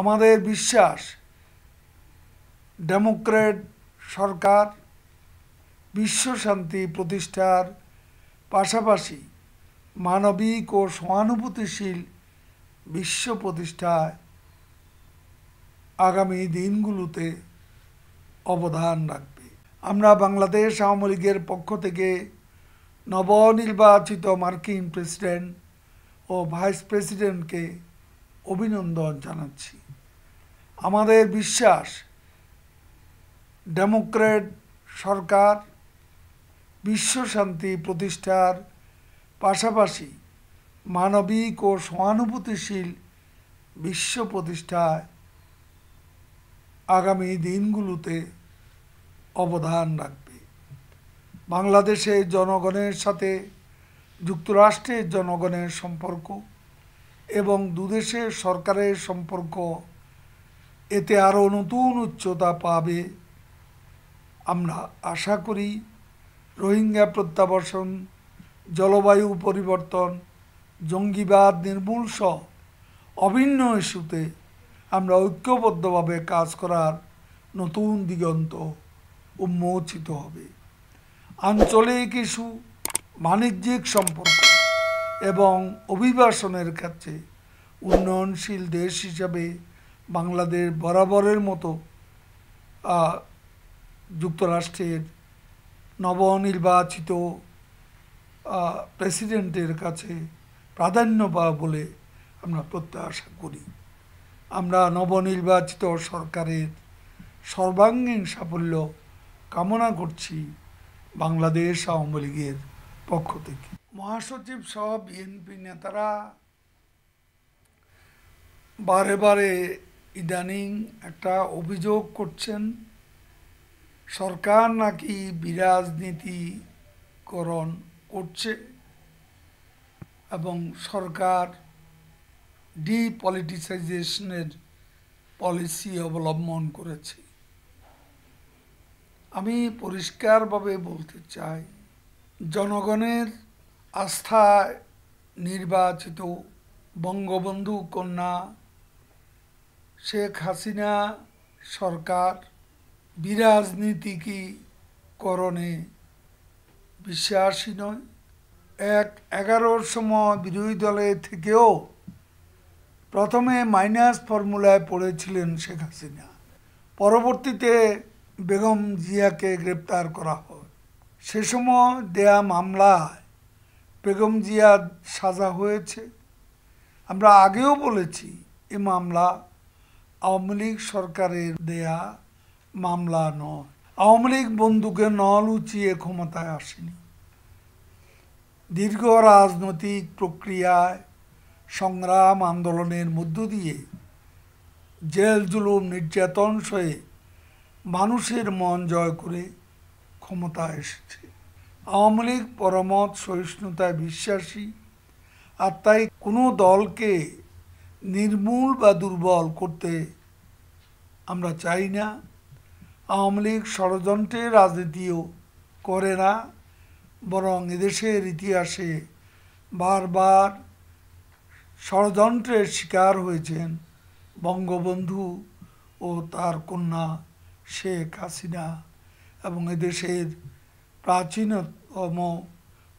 আমাদের বিশ্বাস ডেমোক্রেট সরকার বিশ্বশান্তি প্রতিষ্ঠার পাশাপাশি মানবিক ও সহানুভূতিশীল বিশ্ব প্রতিষ্ঠায় আগামী দিনগুলোতে অবদান রাখবে আমরা বাংলাদেশ আওয়ামী লীগের পক্ষ থেকে নবনির্বাচিত মার্কিন প্রেসিডেন্ট ও ভাইস প্রেসিডেন্টকে অভিনন্দন জানাচ্ছি আমাদের বিশ্বাস ডেমোক্রেট সরকার বিশ্বশান্তি প্রতিষ্ঠার পাশাপাশি মানবিক ও সহানুভূতিশীল বিশ্ব প্রতিষ্ঠায় আগামী দিনগুলোতে অবদান রাখবে বাংলাদেশের জনগণের সাথে যুক্তরাষ্ট্রের জনগণের সম্পর্ক এবং দুদেশের সরকারের সম্পর্ক এতে আরও নতুন উচ্চতা পাবে আমরা আশা করি রোহিঙ্গা প্রত্যাবর্ষণ জলবায়ু পরিবর্তন জঙ্গিবাদ নির্মূল সহ অভিন্ন ইস্যুতে আমরা ঐক্যবদ্ধভাবে কাজ করার নতুন দিগন্ত উন্মোচিত হবে আঞ্চলিক ইস্যু বাণিজ্যিক সম্পর্ক এবং অভিবাসনের ক্ষেত্রে উন্নয়নশীল দেশ হিসাবে বাংলাদেশ বরাবরের মতো যুক্তরাষ্ট্রের নবনির্বাচিত প্রেসিডেন্টের কাছে প্রাধান্য পাওয়া বলে আমরা প্রত্যাশা করি আমরা নবনির্বাচিত সরকারের সর্বাঙ্গীন সাফল্য কামনা করছি বাংলাদেশ আওয়ামী লীগের পক্ষ থেকে মহাসচিব সহ বিএনপি নেতারা বারে বারে ইদানিং একটা অভিযোগ করছেন সরকার নাকি বিরাজনীতিকরণ করছে এবং সরকার ডিপলিটিসাইজেশনের পলিসি অবলম্বন করেছে আমি পরিষ্কারভাবে বলতে চাই জনগণের আস্থায় নির্বাচিত বঙ্গবন্ধু কন্যা শেখ হাসিনা সরকার বিরাজনীতিকীকরণে বিশ্বাসী নয় এক এগারোর সময় বিরোধী দলে থেকেও প্রথমে মাইনাস ফর্মুলায় পড়েছিলেন শেখ হাসিনা পরবর্তীতে বেগম জিয়াকে গ্রেপ্তার করা হয় সে সময় দেয়া মামলায় বেগম জিয়া সাজা হয়েছে আমরা আগেও বলেছি এ মামলা আওয়ামী লীগ সরকারের দেয়া মামলা নয় আওয়ামী লীগ বন্ধুকে নল ক্ষমতায় আসেনি দীর্ঘ রাজনৈতিক প্রক্রিয়ায় সংগ্রাম আন্দোলনের মধ্য দিয়ে জেল জুলুম নির্যাতন সয়ে মানুষের মন জয় করে ক্ষমতা এসেছে আওয়ামী লীগ পরমত সহিষ্ণুতায় বিশ্বাসী আর তাই কোনো দলকে নির্মূল বা দুর্বল করতে আমরা চাই না আওয়ামী লীগ ষড়যন্ত্রে রাজনীতিও করে না বরং এদেশের ইতিহাসে বারবার ষড়যন্ত্রের শিকার হয়েছেন বঙ্গবন্ধু ও তার কন্যা শেখ হাসিনা এবং এদেশের প্রাচীনতম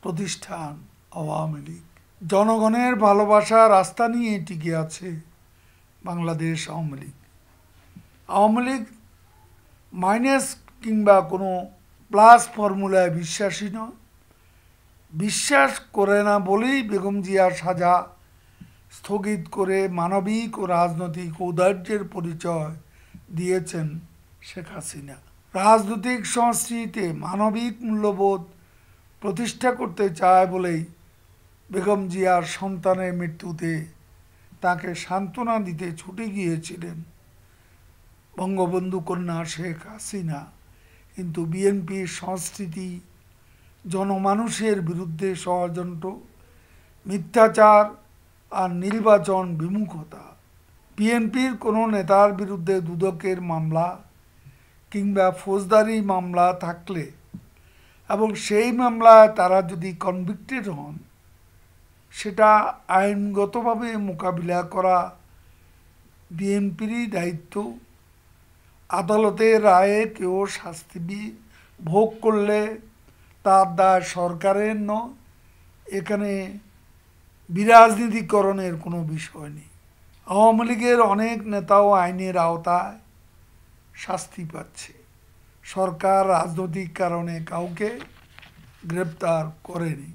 প্রতিষ্ঠান আওয়ামী লীগ জনগণের ভালোবাসা রাস্তা নিয়ে টিকে আছে বাংলাদেশ আওয়ামী লীগ আওয়ামী লীগ মাইনাস কিংবা কোনো প্লাস ফর্মুলায় বিশ্বাসী নয় বিশ্বাস করে না বলেই বেগম জিয়ার সাজা স্থগিত করে মানবিক ও রাজনৈতিক ঔদার্যের পরিচয় দিয়েছেন শেখ হাসিনা রাজনৈতিক সংস্কৃতিতে মানবিক মূল্যবোধ প্রতিষ্ঠা করতে চায় বলেই বেগম জিয়ার সন্তানের মৃত্যুতে তাকে সান্ত্বনা দিতে ছুটে গিয়েছিলেন বঙ্গবন্ধু কন্যা শেখ হাসিনা কিন্তু বিএনপির সংস্কৃতি জনমানুষের বিরুদ্ধে ষড়যন্ত্র মিথ্যাচার আর নির্বাচন বিমুখতা বিএনপির কোনো নেতার বিরুদ্ধে দুদকের মামলা কিংবা ফৌজদারি মামলা থাকলে এবং সেই মামলায় তারা যদি কনভিক্টেড হন সেটা আইনগতভাবে মোকাবিলা করা বিএনপিরই দায়িত্ব আদালতে রায়ে কেউ শাস্তি ভোগ করলে তার দায় সরকারের নয় এখানে বিরাজনীতিকরণের কোনো বিষয় নেই আওয়ামী লীগের অনেক নেতাও আইনের আওতায় শাস্তি পাচ্ছে সরকার রাজনৈতিক কারণে কাউকে গ্রেপ্তার করেনি